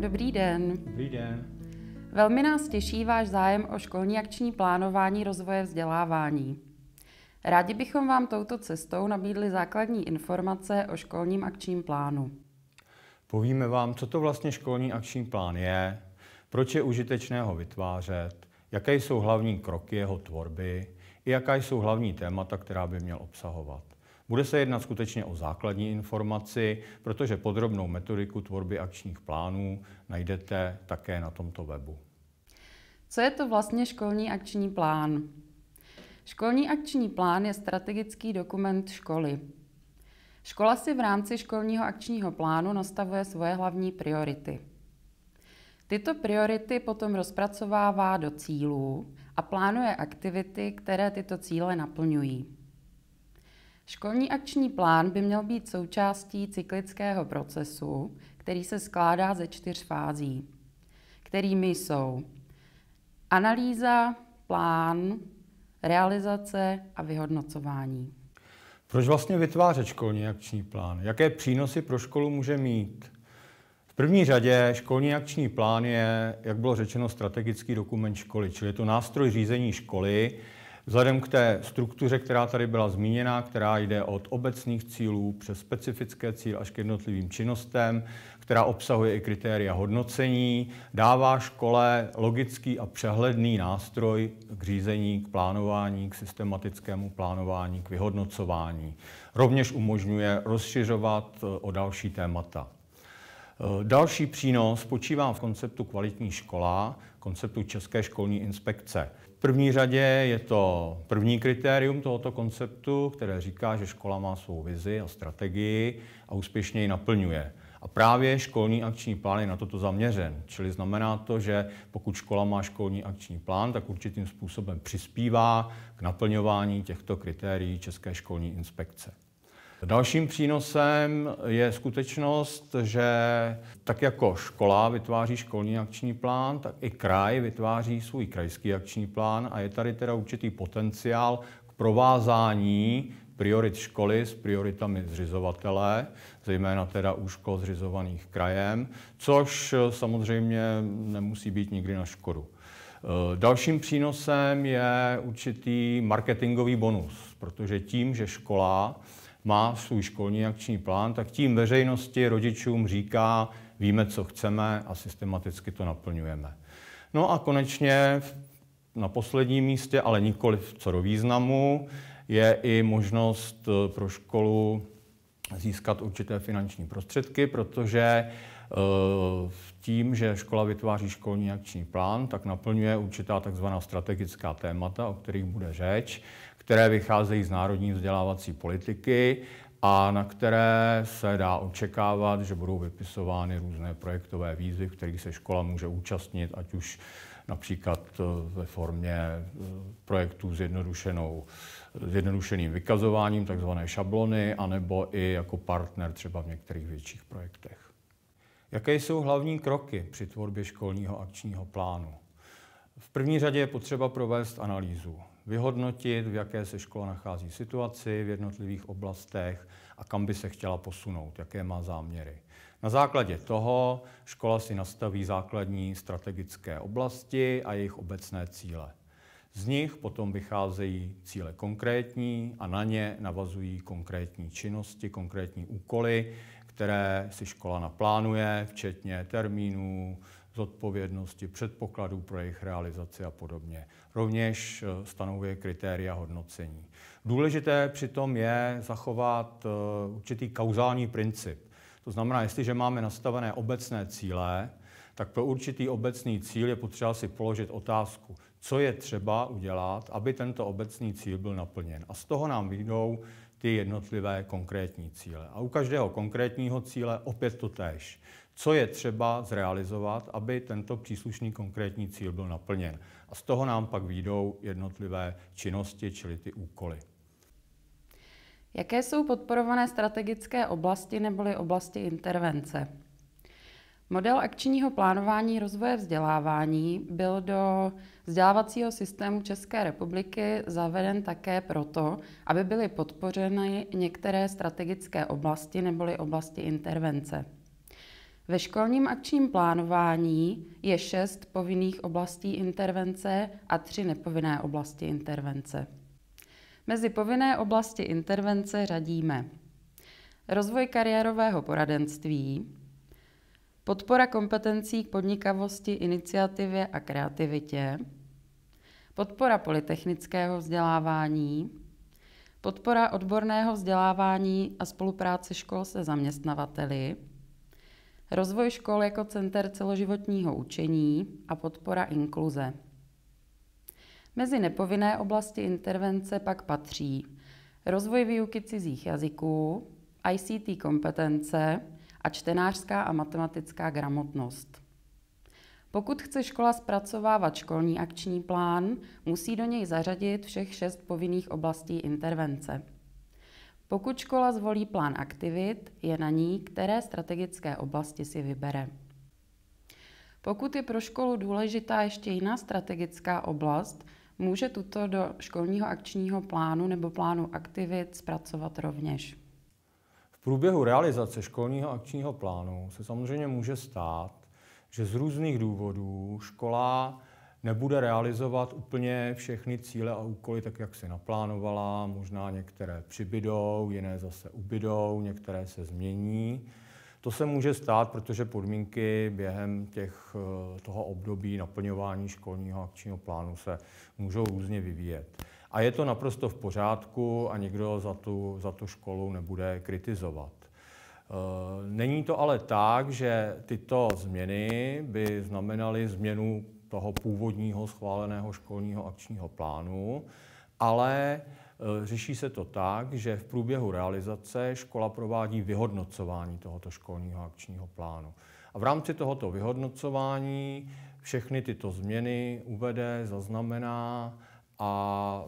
Dobrý den. Dobrý den. Velmi nás těší váš zájem o školní akční plánování rozvoje vzdělávání. Rádi bychom vám touto cestou nabídli základní informace o školním akčním plánu. Povíme vám, co to vlastně školní akční plán je, proč je užitečné ho vytvářet, jaké jsou hlavní kroky jeho tvorby i jaká jsou hlavní témata, která by měl obsahovat. Bude se jednat skutečně o základní informaci, protože podrobnou metodiku tvorby akčních plánů najdete také na tomto webu. Co je to vlastně školní akční plán? Školní akční plán je strategický dokument školy. Škola si v rámci školního akčního plánu nastavuje svoje hlavní priority. Tyto priority potom rozpracovává do cílů a plánuje aktivity, které tyto cíle naplňují. Školní akční plán by měl být součástí cyklického procesu, který se skládá ze čtyř fází, kterými jsou analýza, plán, realizace a vyhodnocování. Proč vlastně vytvářet školní akční plán? Jaké přínosy pro školu může mít? V první řadě školní akční plán je, jak bylo řečeno, strategický dokument školy, čili je to nástroj řízení školy, Vzhledem k té struktuře, která tady byla zmíněna, která jde od obecných cílů přes specifické cíl až k jednotlivým činnostem, která obsahuje i kritéria hodnocení, dává škole logický a přehledný nástroj k řízení, k plánování, k systematickému plánování, k vyhodnocování. Rovněž umožňuje rozšiřovat eh, o další témata. Eh, další přínos spočívá v konceptu kvalitní škola, konceptu České školní inspekce. V první řadě je to první kritérium tohoto konceptu, které říká, že škola má svou vizi a strategii a úspěšně ji naplňuje. A právě školní akční plán je na toto zaměřen. Čili znamená to, že pokud škola má školní akční plán, tak určitým způsobem přispívá k naplňování těchto kritérií České školní inspekce. Dalším přínosem je skutečnost, že tak jako škola vytváří školní akční plán, tak i kraj vytváří svůj krajský akční plán a je tady teda určitý potenciál k provázání priorit školy s prioritami zřizovatele, zejména teda u škol zřizovaných krajem, což samozřejmě nemusí být nikdy na škodu. Eh, dalším přínosem je určitý marketingový bonus, protože tím, že škola má svůj školní akční plán, tak tím veřejnosti, rodičům říká, víme, co chceme a systematicky to naplňujeme. No a konečně na posledním místě, ale nikoli co do významu, je i možnost eh, pro školu získat určité finanční prostředky, protože eh, tím, že škola vytváří školní akční plán, tak naplňuje určitá takzvaná strategická témata, o kterých bude řeč které vycházejí z národní vzdělávací politiky a na které se dá očekávat, že budou vypisovány různé projektové výzvy, v kterých se škola může účastnit, ať už například eh, ve formě eh, projektů s jednodušeným vykazováním, takzvané šablony, anebo i jako partner třeba v některých větších projektech. Jaké jsou hlavní kroky při tvorbě školního akčního plánu? V první řadě je potřeba provést analýzu vyhodnotit, v jaké se škola nachází situaci v jednotlivých oblastech a kam by se chtěla posunout, jaké má záměry. Na základě toho škola si nastaví základní strategické oblasti a jejich obecné cíle. Z nich potom vycházejí cíle konkrétní a na ně navazují konkrétní činnosti, konkrétní úkoly, které si škola naplánuje, včetně termínů, zodpovědnosti, předpokladů pro jejich realizaci a podobně. Rovněž eh, stanovuje kritéria hodnocení. Důležité přitom je zachovat eh, určitý kauzální princip. To znamená, jestliže máme nastavené obecné cíle, tak pro určitý obecný cíl je potřeba si položit otázku, co je třeba udělat, aby tento obecný cíl byl naplněn. A z toho nám vyjdou ty jednotlivé konkrétní cíle. A u každého konkrétního cíle opět to tež co je třeba zrealizovat, aby tento příslušný konkrétní cíl byl naplněn. A z toho nám pak výjdou jednotlivé činnosti, čili ty úkoly. Jaké jsou podporované strategické oblasti neboli oblasti intervence? Model akčního plánování rozvoje vzdělávání byl do vzdělávacího systému České republiky zaveden také proto, aby byly podpořeny některé strategické oblasti neboli oblasti intervence. Ve školním akčním plánování je šest povinných oblastí intervence a tři nepovinné oblasti intervence. Mezi povinné oblasti intervence řadíme rozvoj kariérového poradenství, podpora kompetencí k podnikavosti, iniciativě a kreativitě, podpora polytechnického vzdělávání, podpora odborného vzdělávání a spolupráce škol se zaměstnavateli, Rozvoj škol jako center celoživotního učení a podpora inkluze. Mezi nepovinné oblasti intervence pak patří rozvoj výuky cizích jazyků, ICT kompetence a čtenářská a matematická gramotnost. Pokud chce škola zpracovávat školní akční plán, musí do něj zařadit všech šest povinných oblastí intervence. Pokud škola zvolí plán aktivit, je na ní, které strategické oblasti si vybere. Pokud je pro školu důležitá ještě jiná strategická oblast, může tuto do školního akčního plánu nebo plánu aktivit zpracovat rovněž. V průběhu realizace školního akčního plánu se samozřejmě může stát, že z různých důvodů škola nebude realizovat úplně všechny cíle a úkoly tak, jak si naplánovala. Možná některé přibydou, jiné zase ubydou, některé se změní. To se může stát, protože podmínky během těch, eh, toho období naplňování školního akčního plánu se můžou různě vyvíjet. A je to naprosto v pořádku a nikdo za tu, za tu školu nebude kritizovat. Eh, není to ale tak, že tyto změny by znamenaly změnu toho původního schváleného školního akčního plánu, ale e, řeší se to tak, že v průběhu realizace škola provádí vyhodnocování tohoto školního akčního plánu. A v rámci tohoto vyhodnocování všechny tyto změny uvede, zaznamená a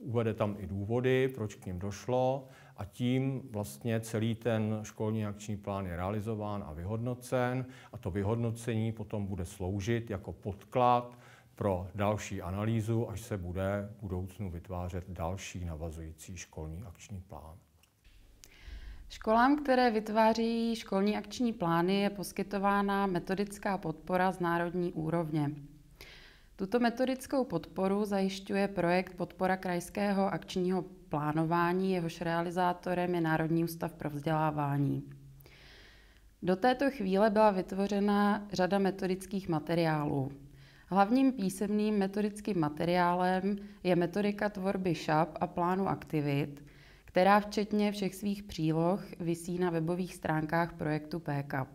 uvede tam i důvody, proč k ním došlo a tím vlastně celý ten školní akční plán je realizován a vyhodnocen a to vyhodnocení potom bude sloužit jako podklad pro další analýzu, až se bude v budoucnu vytvářet další navazující školní akční plán. Školám, které vytváří školní akční plány, je poskytována metodická podpora z národní úrovně. Tuto metodickou podporu zajišťuje projekt Podpora krajského akčního plánování, jehož realizátorem je Národní ústav pro vzdělávání. Do této chvíle byla vytvořena řada metodických materiálů. Hlavním písemným metodickým materiálem je metodika tvorby ŠAP a plánu aktivit, která včetně všech svých příloh vysí na webových stránkách projektu PECAP.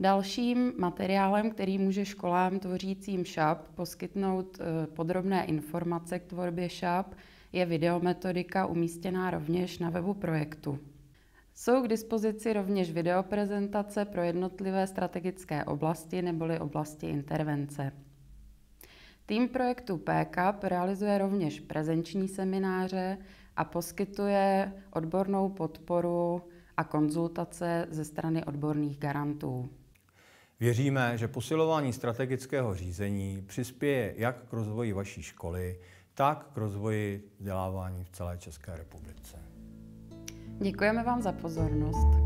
Dalším materiálem, který může školám tvořícím ŠAP poskytnout eh, podrobné informace k tvorbě ŠAP, je videometodika umístěná rovněž na webu projektu. Jsou k dispozici rovněž videoprezentace pro jednotlivé strategické oblasti neboli oblasti intervence. Tým projektu PCAP realizuje rovněž prezenční semináře a poskytuje odbornou podporu a konzultace ze strany odborných garantů. Věříme, že posilování strategického řízení přispěje jak k rozvoji vaší školy, tak k rozvoji vzdělávání v celé České republice. Děkujeme vám za pozornost.